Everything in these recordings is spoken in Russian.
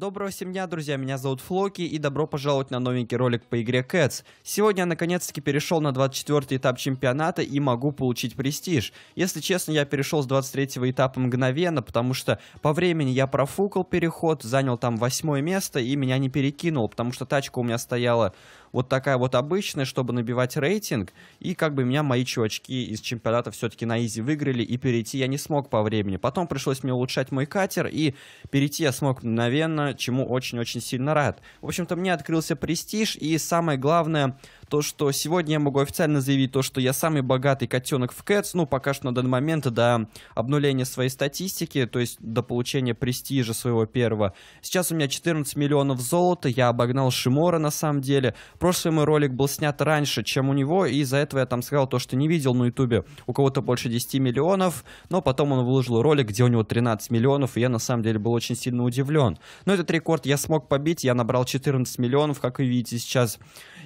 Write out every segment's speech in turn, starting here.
Доброго всем дня, друзья, меня зовут Флоки, и добро пожаловать на новенький ролик по игре Cats. Сегодня я наконец-таки перешел на 24 этап чемпионата и могу получить престиж. Если честно, я перешел с 23 этапа мгновенно, потому что по времени я профукал переход, занял там 8 место и меня не перекинул, потому что тачка у меня стояла вот такая вот обычная, чтобы набивать рейтинг, и как бы меня мои чувачки из чемпионата все-таки на изи выиграли, и перейти я не смог по времени. Потом пришлось мне улучшать мой катер, и перейти я смог мгновенно, чему очень-очень сильно рад. В общем-то, мне открылся престиж, и самое главное, то, что сегодня я могу официально заявить то, что я самый богатый котенок в Кэтс, ну, пока что на данный момент, до обнуления своей статистики, то есть до получения престижа своего первого. Сейчас у меня 14 миллионов золота, я обогнал Шимора, на самом деле. Прошлый мой ролик был снят раньше, чем у него, и из-за этого я там сказал то, что не видел на ютубе у кого-то больше 10 миллионов, но потом он выложил ролик, где у него 13 миллионов, и я на самом деле был очень сильно удивлен. Но этот рекорд я смог побить, я набрал 14 миллионов, как вы видите сейчас.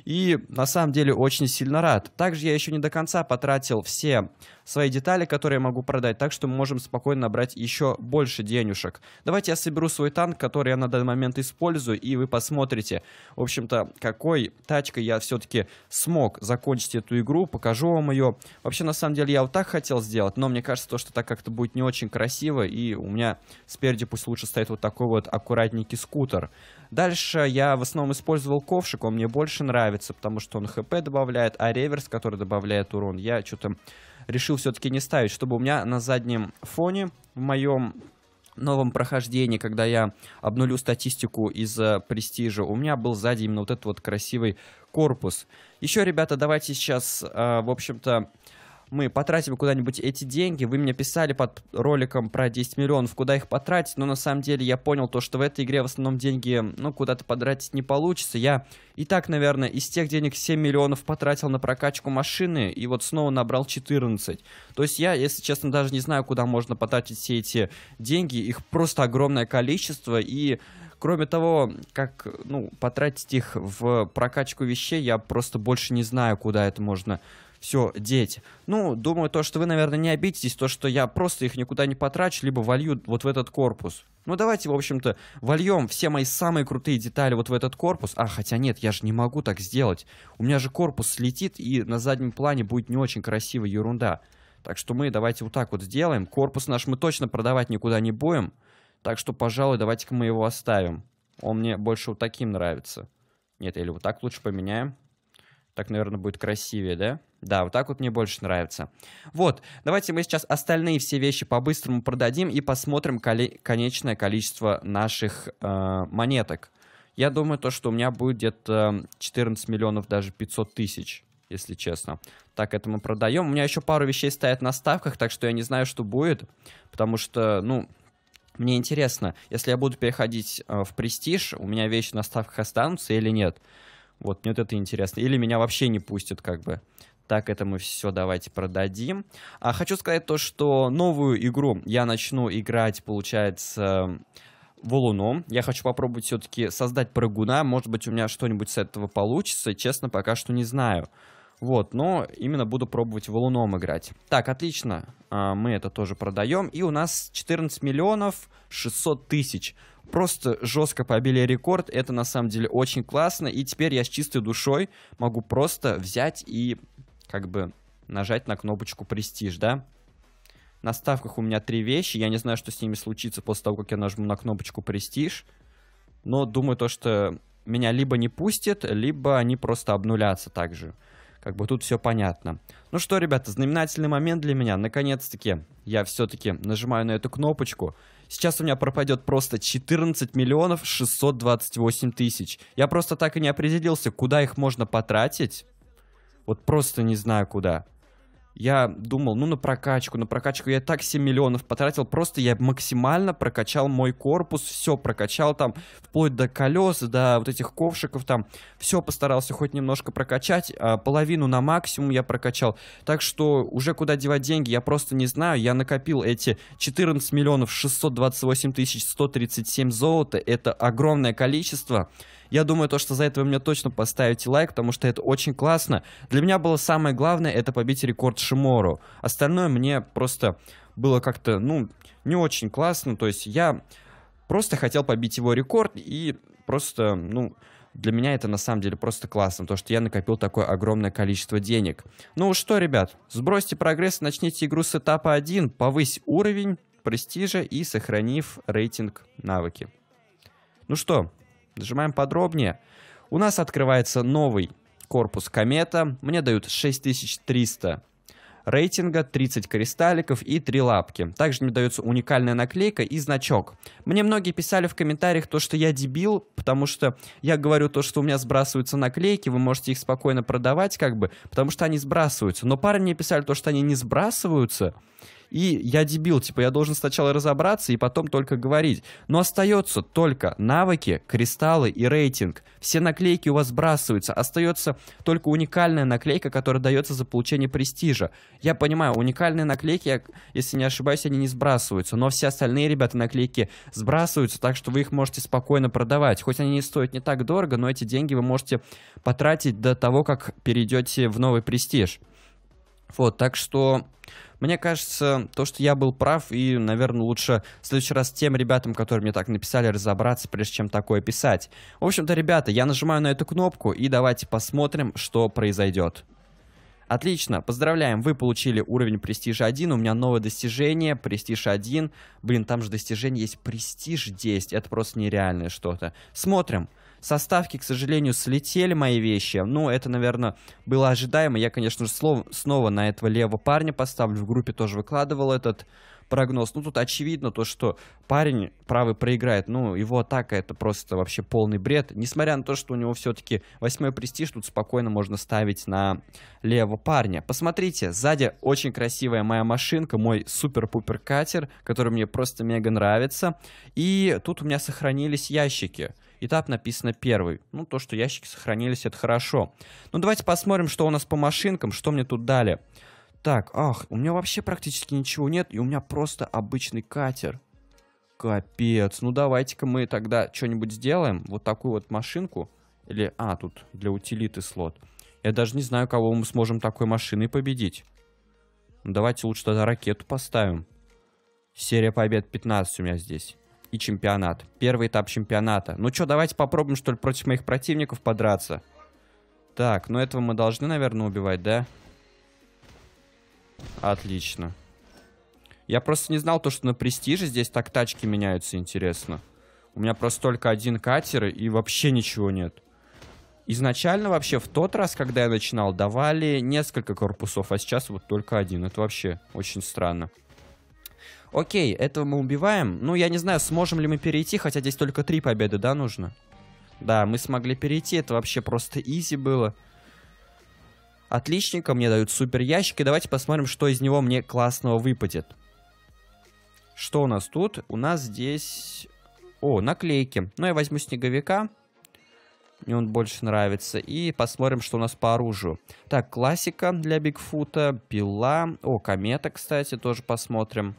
И на самом деле очень сильно рад. Также я еще не до конца потратил все свои детали, которые я могу продать, так что мы можем спокойно брать еще больше денежек. Давайте я соберу свой танк, который я на данный момент использую, и вы посмотрите, в общем-то, какой тачкой я все-таки смог закончить эту игру, покажу вам ее. Вообще, на самом деле, я вот так хотел сделать, но мне кажется, то, что так как-то будет не очень красиво, и у меня спереди пусть лучше стоит вот такой вот аккуратненький скутер. Дальше я в основном использовал ковшик, он мне больше нравится, потому что он хп добавляет, а реверс, который добавляет урон, я что-то решил все-таки не ставить, чтобы у меня на заднем фоне в моем новом прохождении, когда я обнулю статистику из э, престижа, у меня был сзади именно вот этот вот красивый корпус. Еще, ребята, давайте сейчас, э, в общем-то, мы потратим куда-нибудь эти деньги. Вы мне писали под роликом про 10 миллионов, куда их потратить, но на самом деле я понял то, что в этой игре в основном деньги, ну, куда-то потратить не получится. Я и так, наверное, из тех денег 7 миллионов потратил на прокачку машины, и вот снова набрал 14. То есть я, если честно, даже не знаю, куда можно потратить все эти деньги. Их просто огромное количество, и кроме того, как ну, потратить их в прокачку вещей, я просто больше не знаю, куда это можно все, дети. Ну, думаю, то, что вы, наверное, не обидитесь, то, что я просто их никуда не потрачу, либо волью вот в этот корпус. Ну, давайте, в общем-то, вольем все мои самые крутые детали вот в этот корпус. А, хотя нет, я же не могу так сделать. У меня же корпус слетит, и на заднем плане будет не очень красивая ерунда. Так что мы давайте вот так вот сделаем. Корпус наш мы точно продавать никуда не будем. Так что, пожалуй, давайте-ка мы его оставим. Он мне больше вот таким нравится. Нет, или вот так лучше поменяем. Так, наверное, будет красивее, да? Да, вот так вот мне больше нравится. Вот, давайте мы сейчас остальные все вещи по-быстрому продадим и посмотрим конечное количество наших э, монеток. Я думаю, то, что у меня будет где-то 14 миллионов, даже 500 тысяч, если честно. Так, это мы продаем. У меня еще пару вещей стоят на ставках, так что я не знаю, что будет. Потому что, ну, мне интересно, если я буду переходить э, в престиж, у меня вещи на ставках останутся или нет. Вот, мне вот это интересно. Или меня вообще не пустят, как бы. Так, это мы все давайте продадим. А хочу сказать то, что новую игру я начну играть, получается, валуном. Я хочу попробовать все-таки создать прыгуна. Может быть, у меня что-нибудь с этого получится. Честно, пока что не знаю. Вот, но именно буду пробовать валуном играть. Так, отлично, а, мы это тоже продаем. И у нас 14 миллионов 600 тысяч. Просто жестко побили рекорд, это на самом деле очень классно. И теперь я с чистой душой могу просто взять и как бы нажать на кнопочку престиж, да? На ставках у меня три вещи, я не знаю, что с ними случится после того, как я нажму на кнопочку престиж. Но думаю то, что меня либо не пустят, либо они просто обнулятся также. же. Как бы тут все понятно. Ну что, ребята, знаменательный момент для меня. Наконец-таки я все-таки нажимаю на эту кнопочку. Сейчас у меня пропадет просто 14 миллионов 628 тысяч. Я просто так и не определился, куда их можно потратить. Вот просто не знаю куда я думал, ну на прокачку, на прокачку я так 7 миллионов потратил, просто я максимально прокачал мой корпус, все прокачал там, вплоть до колес, до вот этих ковшиков там, все постарался хоть немножко прокачать, а, половину на максимум я прокачал, так что уже куда девать деньги, я просто не знаю, я накопил эти 14 миллионов 628 тысяч 137 золота, это огромное количество, я думаю, то, что за это вы мне точно поставите лайк, потому что это очень классно. Для меня было самое главное, это побить рекорд Шимору. Остальное мне просто было как-то, ну, не очень классно. То есть я просто хотел побить его рекорд и просто, ну, для меня это на самом деле просто классно, то, что я накопил такое огромное количество денег. Ну что, ребят, сбросьте прогресс, начните игру с этапа 1, повысь уровень престижа и сохранив рейтинг навыки. Ну что, Нажимаем подробнее. У нас открывается новый корпус комета. Мне дают 6300 рейтинга, 30 кристалликов и 3 лапки. Также мне дается уникальная наклейка и значок. Мне многие писали в комментариях то, что я дебил, потому что я говорю то, что у меня сбрасываются наклейки, вы можете их спокойно продавать, как бы, потому что они сбрасываются. Но парни мне писали то, что они не сбрасываются, и я дебил, типа, я должен сначала разобраться и потом только говорить. Но остается только навыки, кристаллы и рейтинг. Все наклейки у вас сбрасываются. Остается только уникальная наклейка, которая дается за получение престижа. Я понимаю, уникальные наклейки, я, если не ошибаюсь, они не сбрасываются. Но все остальные, ребята, наклейки сбрасываются, так что вы их можете спокойно продавать. Хоть они не стоят не так дорого, но эти деньги вы можете потратить до того, как перейдете в новый престиж. Вот, так что мне кажется, то, что я был прав, и, наверное, лучше в следующий раз тем ребятам, которые мне так написали, разобраться, прежде чем такое писать. В общем-то, ребята, я нажимаю на эту кнопку, и давайте посмотрим, что произойдет. Отлично, поздравляем, вы получили уровень престижа 1, у меня новое достижение, престиж 1, блин, там же достижение есть престиж 10, это просто нереальное что-то. Смотрим. Смотрим. Со ставки, к сожалению, слетели мои вещи. Ну, это, наверное, было ожидаемо. Я, конечно же, слов, снова на этого левого парня поставлю. В группе тоже выкладывал этот прогноз. Ну, тут очевидно то, что парень правый проиграет. Ну, его атака это просто вообще полный бред. Несмотря на то, что у него все-таки восьмой престиж, тут спокойно можно ставить на левого парня. Посмотрите, сзади очень красивая моя машинка, мой супер-пупер катер, который мне просто мега нравится. И тут у меня сохранились ящики. Этап написано первый. Ну, то, что ящики сохранились, это хорошо. Ну, давайте посмотрим, что у нас по машинкам, что мне тут дали. Так, ах, у меня вообще практически ничего нет, и у меня просто обычный катер. Капец. Ну, давайте-ка мы тогда что-нибудь сделаем. Вот такую вот машинку. Или, а, тут для утилиты слот. Я даже не знаю, кого мы сможем такой машиной победить. Ну, давайте лучше тогда ракету поставим. Серия побед 15 у меня здесь. И чемпионат. Первый этап чемпионата. Ну что, давайте попробуем, что ли, против моих противников подраться. Так, ну этого мы должны, наверное, убивать, да? Да. Отлично. Я просто не знал то, что на престиже здесь так тачки меняются, интересно. У меня просто только один катер и вообще ничего нет. Изначально вообще в тот раз, когда я начинал, давали несколько корпусов, а сейчас вот только один. Это вообще очень странно. Окей, этого мы убиваем. Ну, я не знаю, сможем ли мы перейти, хотя здесь только три победы, да, нужно? Да, мы смогли перейти, это вообще просто изи было. Отличника, мне дают супер ящики. Давайте посмотрим, что из него мне классного выпадет. Что у нас тут? У нас здесь... О, наклейки. Ну, я возьму снеговика. Мне он больше нравится. И посмотрим, что у нас по оружию. Так, классика для Бигфута. Пила. О, комета, кстати, тоже посмотрим.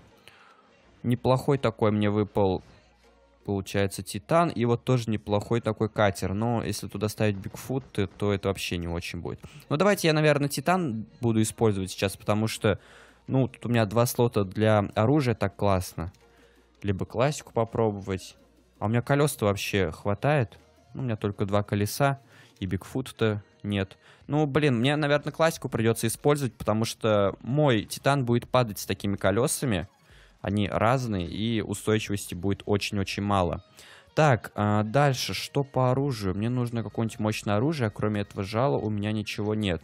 Неплохой такой мне выпал получается, Титан. И вот тоже неплохой такой катер. Но если туда ставить Бигфут, э, то это вообще не очень будет. Но давайте я, наверное, Титан буду использовать сейчас, потому что, ну, тут у меня два слота для оружия, так классно. Либо классику попробовать. А у меня колес-то вообще хватает. Ну, у меня только два колеса, и Бигфута-то нет. Ну, блин, мне, наверное, классику придется использовать, потому что мой Титан будет падать с такими колесами они разные, и устойчивости будет очень-очень мало. Так, а дальше, что по оружию? Мне нужно какое-нибудь мощное оружие, а кроме этого жала у меня ничего нет.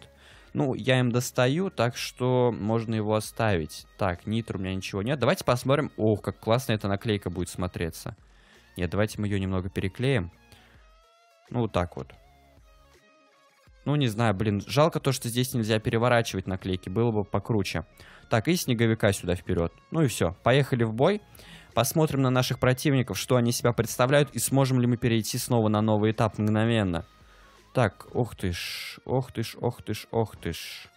Ну, я им достаю, так что можно его оставить. Так, нитр у меня ничего нет. Давайте посмотрим. Ох, как классно эта наклейка будет смотреться. Нет, давайте мы ее немного переклеим. Ну, вот так вот. Ну, не знаю, блин, жалко то, что здесь нельзя переворачивать наклейки, было бы покруче. Так, и снеговика сюда вперед. Ну и все, поехали в бой. Посмотрим на наших противников, что они себя представляют, и сможем ли мы перейти снова на новый этап мгновенно. Так, ох ты ж, ох ты ж, ох ты ж, ох ты ж.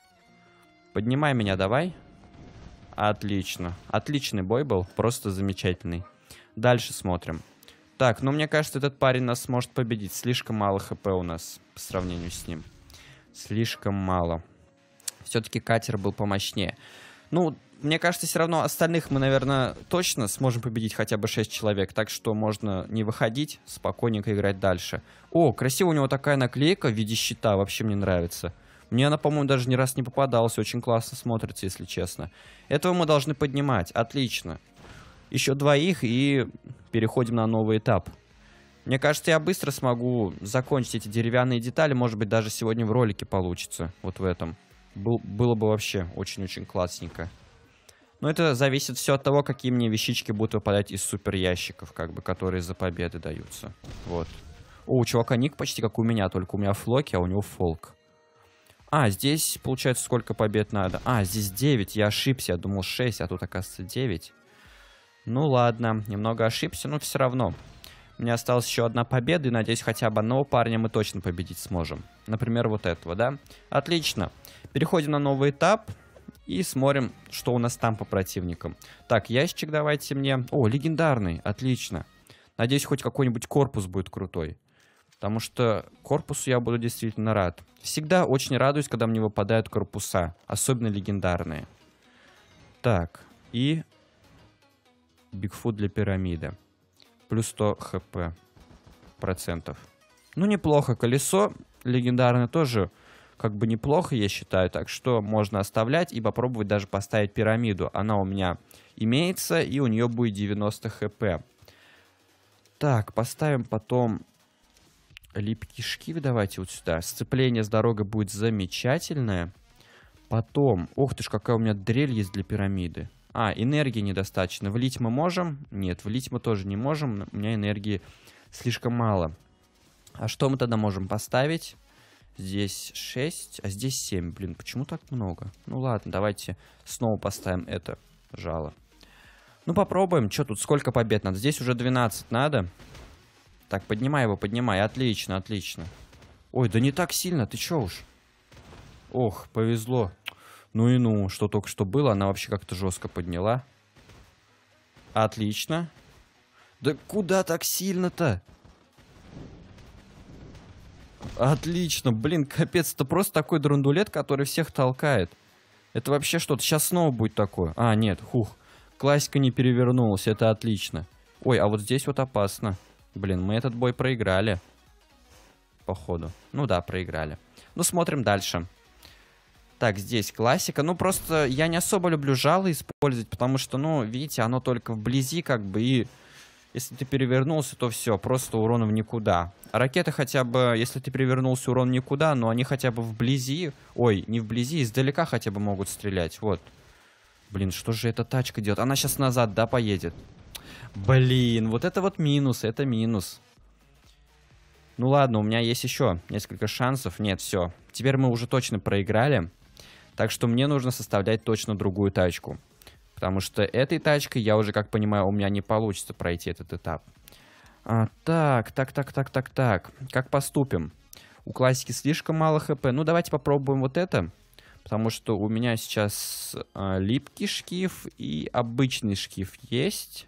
Поднимай меня давай. Отлично. Отличный бой был, просто замечательный. Дальше смотрим. Так, ну мне кажется, этот парень нас сможет победить. Слишком мало хп у нас по сравнению с ним слишком мало. Все-таки катер был помощнее. Ну, мне кажется, все равно остальных мы, наверное, точно сможем победить хотя бы 6 человек, так что можно не выходить, спокойненько играть дальше. О, красиво у него такая наклейка в виде щита, вообще мне нравится. Мне она, по-моему, даже ни раз не попадалась, очень классно смотрится, если честно. Этого мы должны поднимать, отлично. Еще двоих и переходим на новый этап. Мне кажется, я быстро смогу закончить эти деревянные детали. Может быть, даже сегодня в ролике получится. Вот в этом. Был, было бы вообще очень-очень классненько. Но это зависит все от того, какие мне вещички будут выпадать из супер ящиков, как бы, которые за победы даются. Вот. О, у чувака ник почти как у меня, только у меня флоки, а у него фолк. А, здесь, получается, сколько побед надо? А, здесь 9, я ошибся, я думал 6, а тут, оказывается, 9. Ну ладно, немного ошибся, но все равно. Мне осталась еще одна победа, и надеюсь, хотя бы одного парня мы точно победить сможем. Например, вот этого, да? Отлично. Переходим на новый этап и смотрим, что у нас там по противникам. Так, ящик давайте мне. О, легендарный, отлично. Надеюсь, хоть какой-нибудь корпус будет крутой. Потому что корпусу я буду действительно рад. Всегда очень радуюсь, когда мне выпадают корпуса. Особенно легендарные. Так, и... Бигфут для пирамиды плюс 100 хп процентов. Ну, неплохо. Колесо легендарное тоже как бы неплохо, я считаю. Так что можно оставлять и попробовать даже поставить пирамиду. Она у меня имеется, и у нее будет 90 хп. Так, поставим потом липкий шкив. Давайте вот сюда. Сцепление с дорогой будет замечательное. Потом... Ух ты ж, какая у меня дрель есть для пирамиды. А, энергии недостаточно. Влить мы можем? Нет, влить мы тоже не можем. У меня энергии слишком мало. А что мы тогда можем поставить? Здесь 6, а здесь 7. Блин, почему так много? Ну ладно, давайте снова поставим это жало. Ну попробуем. Что тут, сколько побед надо? Здесь уже 12 надо. Так, поднимай его, поднимай. Отлично, отлично. Ой, да не так сильно, ты чё уж. Ох, повезло. Ну и ну, что только что было, она вообще как-то жестко подняла. Отлично. Да куда так сильно-то? Отлично, блин, капец, это просто такой драндулет, который всех толкает. Это вообще что-то, сейчас снова будет такое. А, нет, хух, классика не перевернулась, это отлично. Ой, а вот здесь вот опасно. Блин, мы этот бой проиграли. Походу. Ну да, проиграли. Ну, смотрим дальше. Так, здесь классика. Ну, просто я не особо люблю жало использовать, потому что, ну, видите, оно только вблизи, как бы, и если ты перевернулся, то все, просто урона в никуда. ракеты хотя бы, если ты перевернулся, урон никуда, но они хотя бы вблизи, ой, не вблизи, издалека хотя бы могут стрелять, вот. Блин, что же эта тачка делает? Она сейчас назад, да, поедет? Блин, вот это вот минус, это минус. Ну ладно, у меня есть еще несколько шансов. Нет, все. Теперь мы уже точно проиграли. Так что мне нужно составлять точно другую тачку. Потому что этой тачкой, я уже как понимаю, у меня не получится пройти этот этап. А, так, так, так, так, так, так. Как поступим? У классики слишком мало хп. Ну, давайте попробуем вот это. Потому что у меня сейчас э, липкий шкив и обычный шкив есть.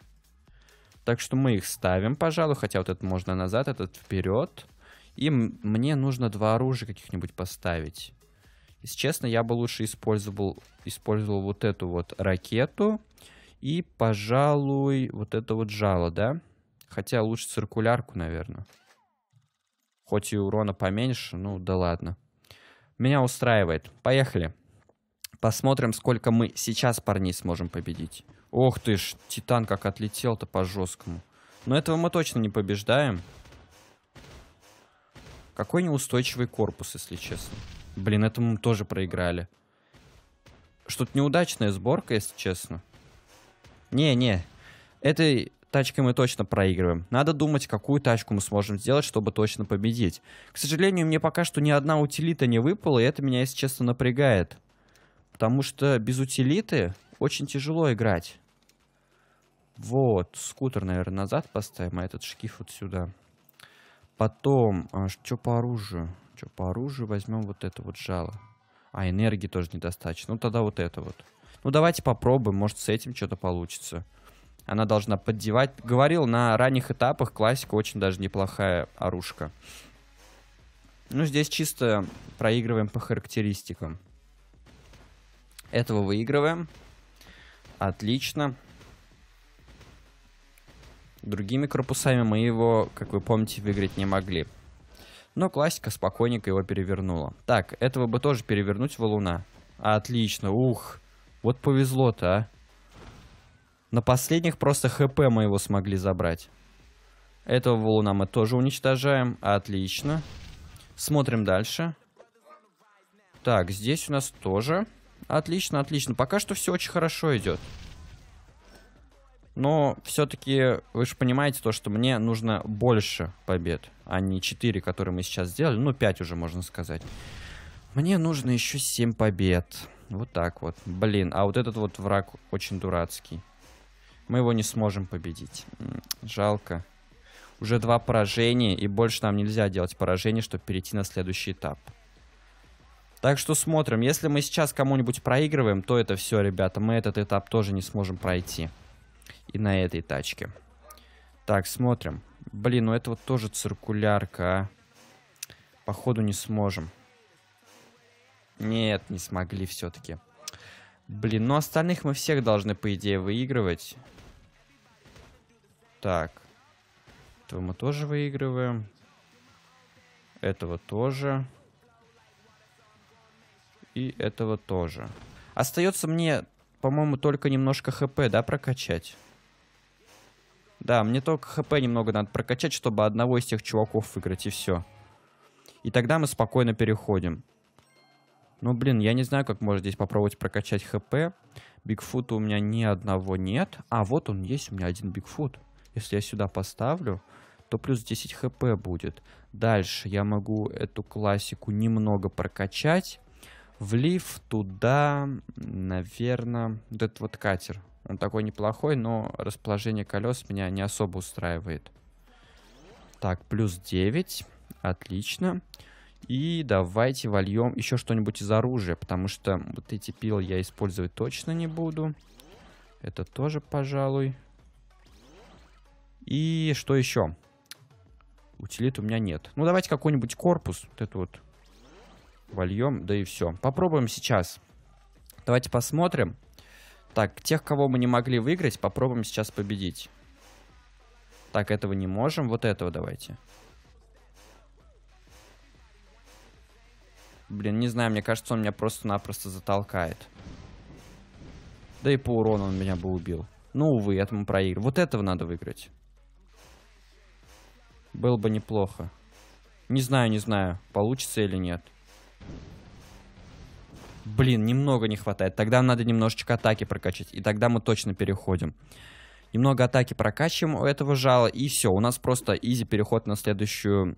Так что мы их ставим, пожалуй. Хотя вот этот можно назад, этот вперед. И мне нужно два оружия каких-нибудь поставить. Если честно, я бы лучше использовал, использовал вот эту вот ракету и, пожалуй, вот это вот жало, да? Хотя лучше циркулярку, наверное. Хоть и урона поменьше, ну да ладно. Меня устраивает. Поехали. Посмотрим, сколько мы сейчас парней сможем победить. Ох ты ж, Титан как отлетел-то по-жесткому. Но этого мы точно не побеждаем. Какой неустойчивый корпус, если честно. Блин, этому тоже проиграли. Что-то неудачная сборка, если честно. Не-не, этой тачкой мы точно проигрываем. Надо думать, какую тачку мы сможем сделать, чтобы точно победить. К сожалению, мне пока что ни одна утилита не выпала, и это меня, если честно, напрягает. Потому что без утилиты очень тяжело играть. Вот, скутер, наверное, назад поставим, а этот шкиф вот сюда. Потом, а что по оружию? Что, по оружию возьмем вот это вот жало. А, энергии тоже недостаточно. Ну, тогда вот это вот. Ну, давайте попробуем, может, с этим что-то получится. Она должна поддевать. Говорил, на ранних этапах классика очень даже неплохая оружка. Ну, здесь чисто проигрываем по характеристикам. Этого выигрываем. Отлично. Другими корпусами мы его, как вы помните, выиграть не могли. Но классика спокойненько его перевернула. Так, этого бы тоже перевернуть валуна. Отлично, ух. Вот повезло-то, а. На последних просто хп мы его смогли забрать. Этого валуна мы тоже уничтожаем. Отлично. Смотрим дальше. Так, здесь у нас тоже. Отлично, отлично. Пока что все очень хорошо идет. Но все-таки вы же понимаете то, что мне нужно больше побед, а не 4, которые мы сейчас сделали. Ну, 5 уже можно сказать. Мне нужно еще 7 побед. Вот так вот. Блин, а вот этот вот враг очень дурацкий. Мы его не сможем победить. Жалко. Уже два поражения, и больше нам нельзя делать поражение, чтобы перейти на следующий этап. Так что смотрим. Если мы сейчас кому-нибудь проигрываем, то это все, ребята. Мы этот этап тоже не сможем пройти и на этой тачке. Так, смотрим. Блин, ну это вот тоже циркулярка, а. Походу не сможем. Нет, не смогли все-таки. Блин, ну остальных мы всех должны, по идее, выигрывать. Так. Этого мы тоже выигрываем. Этого тоже. И этого тоже. Остается мне по-моему, только немножко хп, да, прокачать? Да, мне только хп немного надо прокачать, чтобы одного из тех чуваков выиграть, и все. И тогда мы спокойно переходим. Ну, блин, я не знаю, как можно здесь попробовать прокачать хп. Бигфута у меня ни одного нет. А, вот он есть, у меня один Бигфут. Если я сюда поставлю, то плюс 10 хп будет. Дальше я могу эту классику немного прокачать. Влив туда, наверное, вот этот вот катер. Он такой неплохой, но расположение колес меня не особо устраивает. Так, плюс 9. Отлично. И давайте вольем еще что-нибудь из оружия, потому что вот эти пилы я использовать точно не буду. Это тоже, пожалуй. И что еще? Утилит у меня нет. Ну, давайте какой-нибудь корпус. Вот это вот вольем, да и все. Попробуем сейчас. Давайте посмотрим. Так, тех, кого мы не могли выиграть, попробуем сейчас победить. Так, этого не можем, вот этого давайте. Блин, не знаю, мне кажется, он меня просто-напросто затолкает. Да и по урону он меня бы убил. Ну, увы, этому проиграл. Вот этого надо выиграть. Было бы неплохо. Не знаю, не знаю, получится или нет блин, немного не хватает, тогда надо немножечко атаки прокачать, и тогда мы точно переходим. Немного атаки прокачиваем у этого жала, и все, у нас просто изи переход на следующую...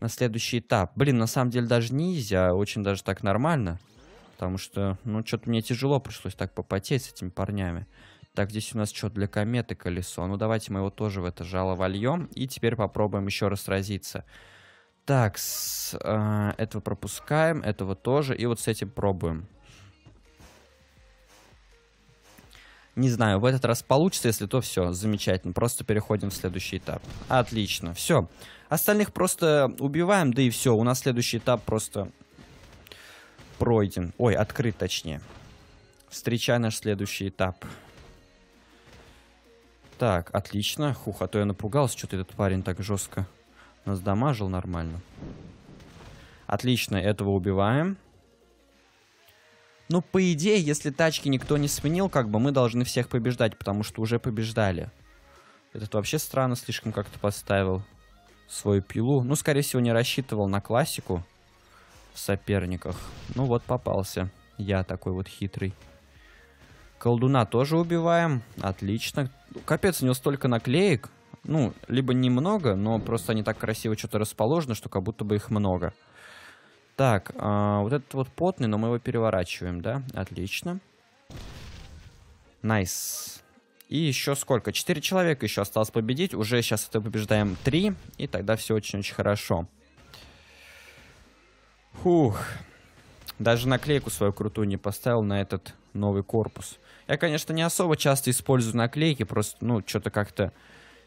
На следующий этап. Блин, на самом деле даже не изи, а очень даже так нормально. Потому что, ну, что-то мне тяжело пришлось так попотеть с этими парнями. Так, здесь у нас что для кометы колесо. Ну, давайте мы его тоже в это жало вольем. И теперь попробуем еще раз сразиться. Так, с, э, этого пропускаем, этого тоже, и вот с этим пробуем. Не знаю, в этот раз получится, если то все, замечательно. Просто переходим в следующий этап. Отлично, все. Остальных просто убиваем, да и все. У нас следующий этап просто пройден. Ой, открыт точнее. Встречай наш следующий этап. Так, отлично. Хух, а то я напугался, что-то этот парень так жестко. Нас дамажил нормально. Отлично, этого убиваем. Ну, по идее, если тачки никто не сменил, как бы мы должны всех побеждать, потому что уже побеждали. Этот вообще странно слишком как-то поставил свою пилу. Ну, скорее всего, не рассчитывал на классику в соперниках. Ну вот, попался. Я такой вот хитрый. Колдуна тоже убиваем. Отлично. Капец, у него столько наклеек ну, либо немного, но просто они так красиво что-то расположены, что как будто бы их много. Так, э, вот этот вот потный, но мы его переворачиваем, да? Отлично. Найс. И еще сколько? Четыре человека еще осталось победить. Уже сейчас это побеждаем три, и тогда все очень-очень хорошо. Фух. Даже наклейку свою крутую не поставил на этот новый корпус. Я, конечно, не особо часто использую наклейки, просто, ну, что-то как-то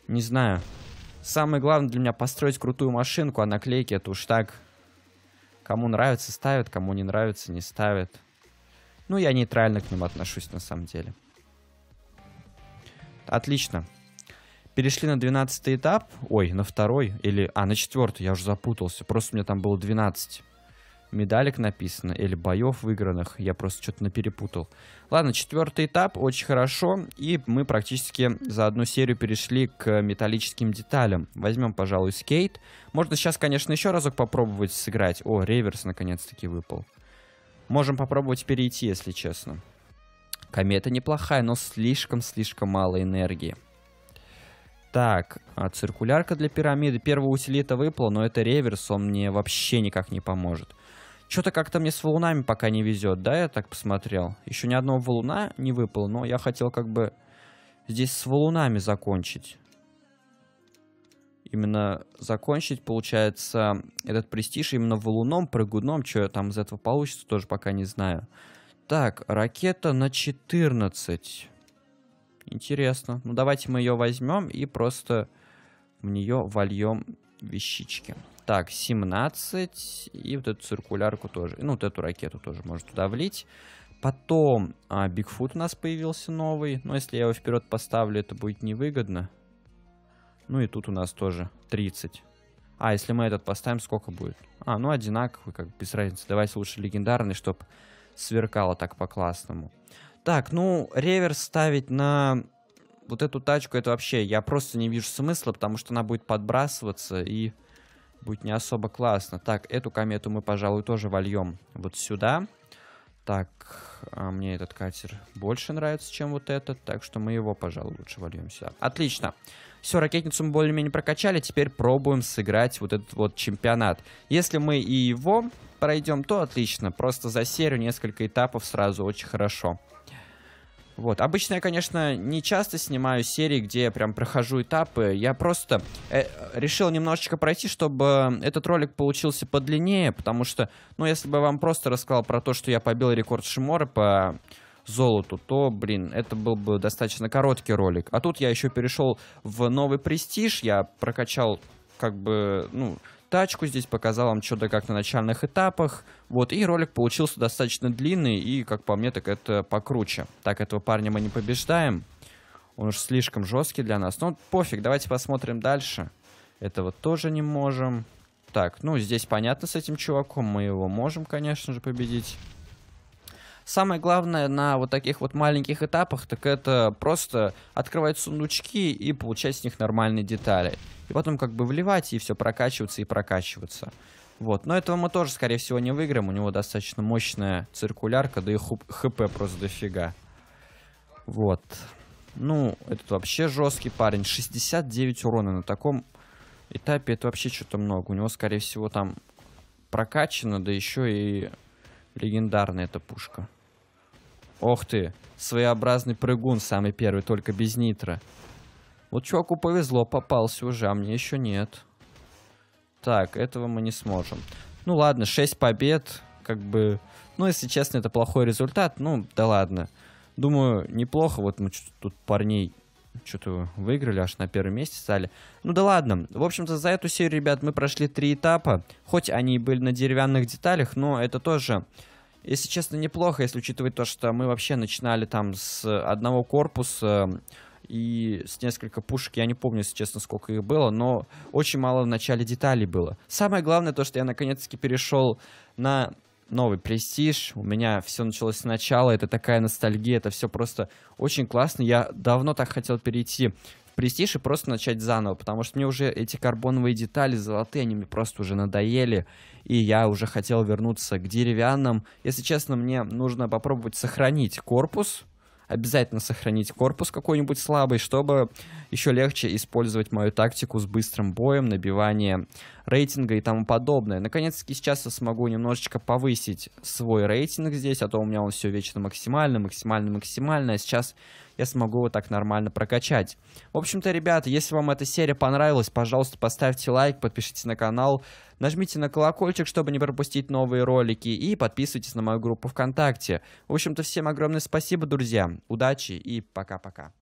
не знаю. Самое главное для меня построить крутую машинку, а наклейки это уж так. Кому нравится, ставят, кому не нравится, не ставят. Ну, я нейтрально к ним отношусь на самом деле. Отлично. Перешли на 12 этап. Ой, на второй. Или, а, на четвертый, я уже запутался. Просто у меня там было 12 медалек написано, или боев выигранных. Я просто что-то наперепутал. Ладно, четвертый этап, очень хорошо. И мы практически за одну серию перешли к металлическим деталям. Возьмем, пожалуй, скейт. Можно сейчас, конечно, еще разок попробовать сыграть. О, реверс наконец-таки выпал. Можем попробовать перейти, если честно. Комета неплохая, но слишком-слишком мало энергии. Так, а циркулярка для пирамиды. Первая утилита выпала, но это реверс, он мне вообще никак не поможет. Что-то как-то мне с валунами пока не везет, да, я так посмотрел. Еще ни одного валуна не выпало, но я хотел как бы здесь с валунами закончить. Именно закончить, получается, этот престиж именно валуном, прыгуном. Что там из этого получится, тоже пока не знаю. Так, ракета на 14. Интересно. Ну, давайте мы ее возьмем и просто в нее вольем вещички. Так, 17. И вот эту циркулярку тоже. Ну, вот эту ракету тоже можно туда влить. Потом а, Бигфут у нас появился новый. Но если я его вперед поставлю, это будет невыгодно. Ну и тут у нас тоже 30. А, если мы этот поставим, сколько будет? А, ну одинаковый, как без разницы. Давайте лучше легендарный, чтобы сверкало так по-классному. Так, ну, реверс ставить на вот эту тачку, это вообще, я просто не вижу смысла, потому что она будет подбрасываться и будет не особо классно. Так, эту комету мы, пожалуй, тоже вольем вот сюда. Так, а мне этот катер больше нравится, чем вот этот, так что мы его, пожалуй, лучше вольем сюда. Отлично. Все, ракетницу мы более-менее прокачали, теперь пробуем сыграть вот этот вот чемпионат. Если мы и его пройдем, то отлично, просто за серию несколько этапов сразу очень хорошо. Вот. Обычно я, конечно, не часто снимаю серии, где я прям прохожу этапы. Я просто э, решил немножечко пройти, чтобы э, этот ролик получился подлиннее, потому что, ну, если бы я вам просто рассказал про то, что я побил рекорд Шимора по золоту, то, блин, это был бы достаточно короткий ролик. А тут я еще перешел в новый престиж, я прокачал как бы, ну, тачку здесь, показал вам что-то как на начальных этапах. Вот, и ролик получился достаточно длинный, и, как по мне, так это покруче. Так, этого парня мы не побеждаем. Он уж слишком жесткий для нас. Но ну, пофиг, давайте посмотрим дальше. Этого тоже не можем. Так, ну, здесь понятно с этим чуваком. Мы его можем, конечно же, победить самое главное на вот таких вот маленьких этапах, так это просто открывать сундучки и получать с них нормальные детали. И потом как бы вливать и все прокачиваться и прокачиваться. Вот, но этого мы тоже, скорее всего, не выиграем. У него достаточно мощная циркулярка, да и хп просто дофига. Вот. Ну, этот вообще жесткий парень. 69 урона на таком этапе это вообще что-то много. У него, скорее всего, там прокачано, да еще и легендарная эта пушка. Ох ты, своеобразный прыгун самый первый, только без нитро. Вот чуваку повезло, попался уже, а мне еще нет. Так, этого мы не сможем. Ну ладно, 6 побед, как бы... Ну, если честно, это плохой результат, ну да ладно. Думаю, неплохо, вот мы тут парней что-то выиграли, аж на первом месте стали. Ну да ладно. В общем-то, за эту серию, ребят, мы прошли три этапа. Хоть они и были на деревянных деталях, но это тоже если честно, неплохо, если учитывать то, что мы вообще начинали там с одного корпуса и с несколько пушек, я не помню, если честно, сколько их было, но очень мало в начале деталей было. Самое главное то, что я наконец-таки перешел на новый престиж, у меня все началось сначала, это такая ностальгия, это все просто очень классно, я давно так хотел перейти престиж и просто начать заново, потому что мне уже эти карбоновые детали золотые, они мне просто уже надоели, и я уже хотел вернуться к деревянным. Если честно, мне нужно попробовать сохранить корпус, обязательно сохранить корпус какой-нибудь слабый, чтобы еще легче использовать мою тактику с быстрым боем, набивание рейтинга и тому подобное. Наконец-таки сейчас я смогу немножечко повысить свой рейтинг здесь, а то у меня он все вечно максимально, максимально, максимально, а сейчас я смогу его так нормально прокачать. В общем-то, ребята, если вам эта серия понравилась, пожалуйста, поставьте лайк, подпишитесь на канал, Нажмите на колокольчик, чтобы не пропустить новые ролики, и подписывайтесь на мою группу ВКонтакте. В общем-то, всем огромное спасибо, друзья. Удачи и пока-пока.